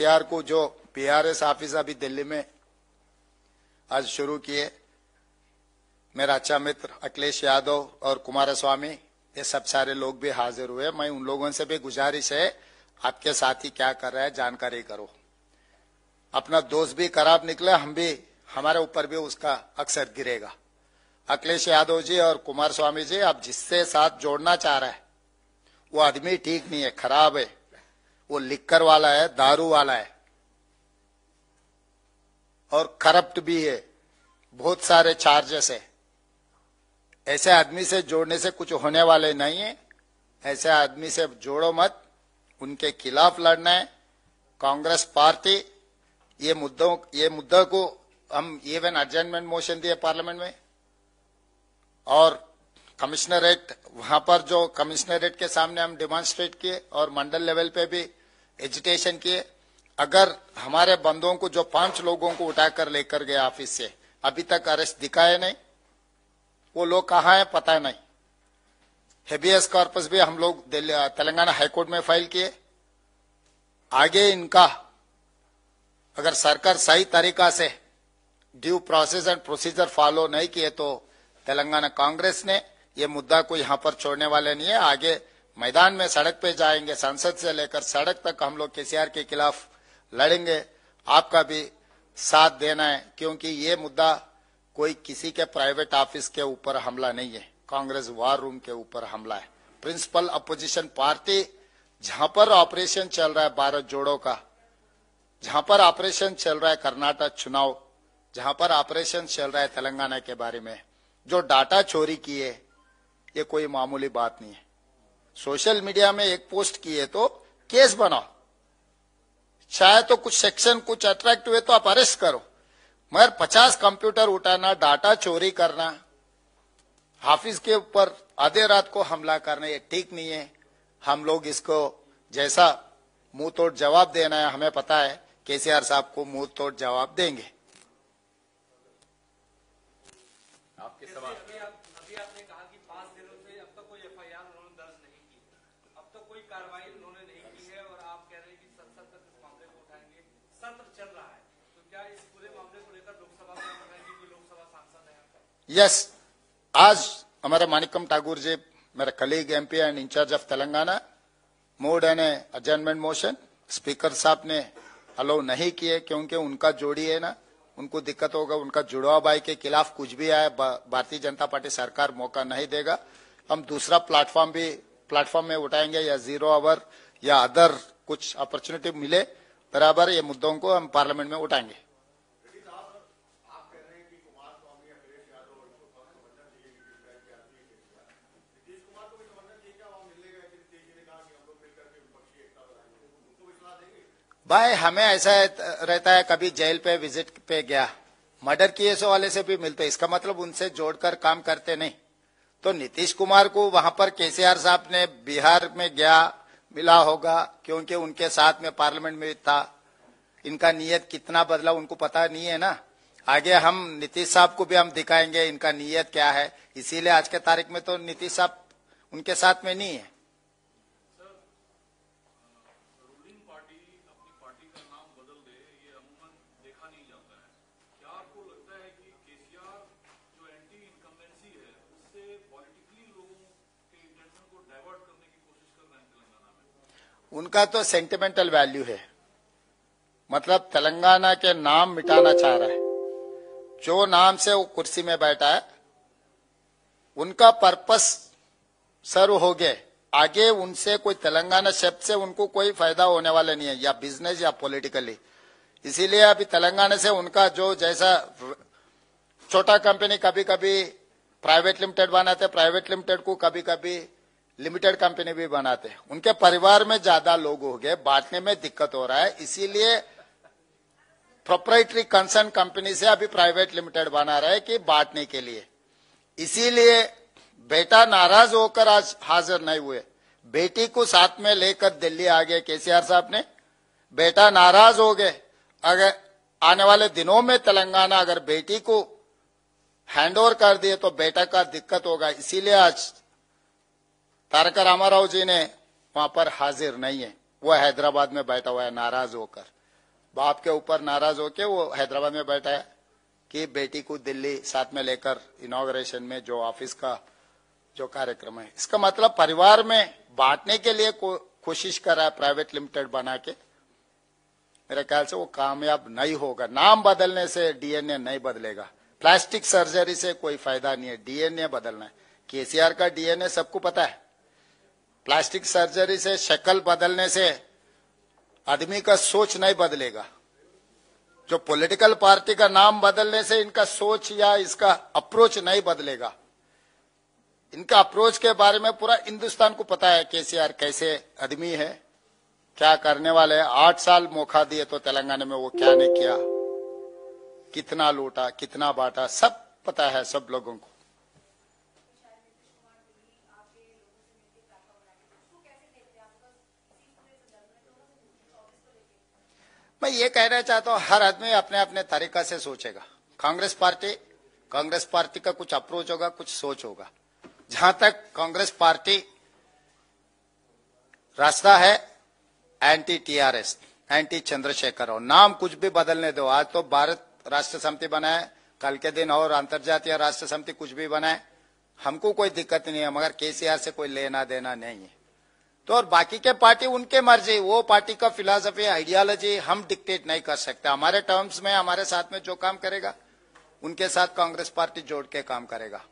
CR को जो PRS office अभी दिल्ली में आज शुरू किए मेरा अच्छा मित्र अखिलेश यादव और कुमार स्वामी ये सब सारे लोग भी हाजिर हुए मैं उन लोगों से भी गुजारिश है आपके साथी क्या कर रहे है जानकारी करो अपना दोस्त भी खराब निकले हम भी हमारे ऊपर भी उसका अक्सर गिरेगा अखिलेश यादव जी और कुमार स्वामी जी आप जिससे साथ जोड़ना चाह रहे हैं वो आदमी ठीक नहीं है खराब है वो लिक्कर वाला है दारू वाला है और करप्ट भी है बहुत सारे चार्जेस है ऐसे आदमी से जोड़ने से कुछ होने वाले नहीं है ऐसे आदमी से जोड़ो मत उनके खिलाफ लड़ना है कांग्रेस पार्टी ये मुद्दों ये मुद्दों को हम इवन अर्जेंटमेंट मोशन दिए पार्लियामेंट में और कमिश्नरेट वहां पर जो कमिश्नरेट के सामने हम डिमॉन्स्ट्रेट किए और मंडल लेवल पे भी एजिटेशन किए अगर हमारे बंदों को जो पांच लोगों को उठाकर लेकर गया ऑफिस से अभी तक अरेस्ट दिखाए नहीं वो लोग कहा है पता है नहीं हेबियस कॉर्पस भी हम लोग तेलंगाना हाईकोर्ट में फाइल किए आगे इनका अगर सरकार सही तरीका से due process and procedure follow नहीं किए तो तेलंगाना कांग्रेस ने ये मुद्दा को यहां पर छोड़ने वाले नहीं है आगे मैदान में सड़क पे जाएंगे संसद से लेकर सड़क तक हम लोग केसीआर के खिलाफ लड़ेंगे आपका भी साथ देना है क्योंकि ये मुद्दा कोई किसी के प्राइवेट ऑफिस के ऊपर हमला नहीं है कांग्रेस वार रूम के ऊपर हमला है प्रिंसिपल अपोजिशन पार्टी जहां पर ऑपरेशन चल रहा है भारत जोड़ो का जहां पर ऑपरेशन चल रहा है कर्नाटक चुनाव जहां पर ऑपरेशन चल रहा है तेलंगाना के बारे में जो डाटा चोरी किए ये कोई मामूली बात नहीं है सोशल मीडिया में एक पोस्ट किए तो केस बनाओ चाहे तो कुछ सेक्शन कुछ अट्रैक्ट हुए तो आप अरेस्ट करो मगर पचास कंप्यूटर उठाना डाटा चोरी करना हाफिज के ऊपर आधे रात को हमला करना ये ठीक नहीं है हम लोग इसको जैसा मुंह तोड़ जवाब देना है हमें पता है केसीआर साहब को मुंह तोड़ जवाब देंगे यस आज हमारे मानिकम ठाकुर जी मेरा colleague MP and incharge of Telangana moved an adjournment motion speaker साहब ने अलाउ नहीं किए क्योंकि उनका जोड़ी है ना उनको दिक्कत होगा उनका जुड़वा भाई के खिलाफ कुछ भी आए भारतीय जनता पार्टी सरकार मौका नहीं देगा हम दूसरा प्लेटफॉर्म भी प्लेटफॉर्म में उठाएंगे या जीरो आवर या अदर कुछ अपॉर्चुनिटी मिले बराबर ये मुद्दों को हम पार्लियामेंट में उठाएंगे भाई हमें ऐसा रहता है कभी जेल पे विजिट पे गया मर्डर केस वाले से भी मिलते इसका मतलब उनसे जोड़कर काम करते नहीं तो नीतीश कुमार को वहां पर केसीआर साहब ने बिहार में गया मिला होगा क्योंकि उनके साथ में पार्लियामेंट में था इनका नियत कितना बदला उनको पता नहीं है ना आगे हम नीतीश साहब को भी हम दिखाएंगे इनका नियत क्या है इसीलिए आज के तारीख में तो नीतीश साहब उनके साथ में नहीं है उनका तो सेंटिमेंटल वैल्यू है मतलब तेलंगाना के नाम मिटाना चाह रहा है जो नाम से वो कुर्सी में बैठा है उनका पर्पस सर्व हो गए आगे उनसे कोई तेलंगाना शब्द से उनको कोई फायदा होने वाला नहीं है या बिजनेस या पॉलिटिकली इसीलिए अभी तेलंगाना से उनका जो जैसा छोटा कंपनी कभी कभी प्राइवेट लिमिटेड बनाते प्राइवेट लिमिटेड को कभी कभी लिमिटेड कंपनी भी बनाते हैं उनके परिवार में ज्यादा लोग हो गए बांटने में दिक्कत हो रहा है इसीलिए प्रोपराइटरी कंसर्न कंपनी से अभी प्राइवेट लिमिटेड बना रहे कि बांटने के लिए इसीलिए बेटा नाराज होकर आज हाजिर नहीं हुए बेटी को साथ में लेकर दिल्ली आ गए केसीआर साहब ने बेटा नाराज हो गए अगर आने वाले दिनों में तेलंगाना अगर बेटी को हैंड ओवर कर दिए तो बेटा का दिक्कत होगा इसीलिए आज तारका रामाराव जी ने वहां पर हाजिर नहीं है वो हैदराबाद में बैठा हुआ है नाराज होकर बाप के ऊपर नाराज होकर वो हैदराबाद में बैठा है कि बेटी को दिल्ली साथ में लेकर इनोग्रेशन में जो ऑफिस का जो कार्यक्रम है इसका मतलब परिवार में बांटने के लिए कोशिश कर रहा है प्राइवेट लिमिटेड बना के मेरे ख्याल से वो कामयाब नहीं होगा नाम बदलने से डीएनए नहीं बदलेगा प्लास्टिक सर्जरी से कोई फायदा नहीं है डीएनए बदलना है केसीआर का डीएनए सबको पता है प्लास्टिक सर्जरी से शक्ल बदलने से आदमी का सोच नहीं बदलेगा जो पॉलिटिकल पार्टी का नाम बदलने से इनका सोच या इसका अप्रोच नहीं बदलेगा इनका अप्रोच के बारे में पूरा हिंदुस्तान को पता है केसीआर कैसे आदमी है क्या करने वाले है आठ साल मौका दिए तो तेलंगाना में वो क्या नहीं किया कितना लूटा कितना बांटा सब पता है सब लोगों को मैं ये कहना चाहता हूँ हर आदमी अपने अपने तरीका से सोचेगा कांग्रेस पार्टी कांग्रेस पार्टी का कुछ अप्रोच होगा कुछ सोच होगा जहां तक कांग्रेस पार्टी रास्ता है एंटी टीआरएस एंटी चंद्रशेखर और नाम कुछ भी बदलने दो आज तो भारत राष्ट्र समिति बनाए कल के दिन और अंतर्जातीय राष्ट्र समिति कुछ भी बनाए हमको कोई दिक्कत नहीं है मगर केसीआर से कोई लेना देना नहीं है तो और बाकी के पार्टी उनके मर्जी वो पार्टी का फिलोसफी आइडियोलॉजी हम डिक्टेट नहीं कर सकते हमारे टर्म्स में हमारे साथ में जो काम करेगा उनके साथ कांग्रेस पार्टी जोड़ के काम करेगा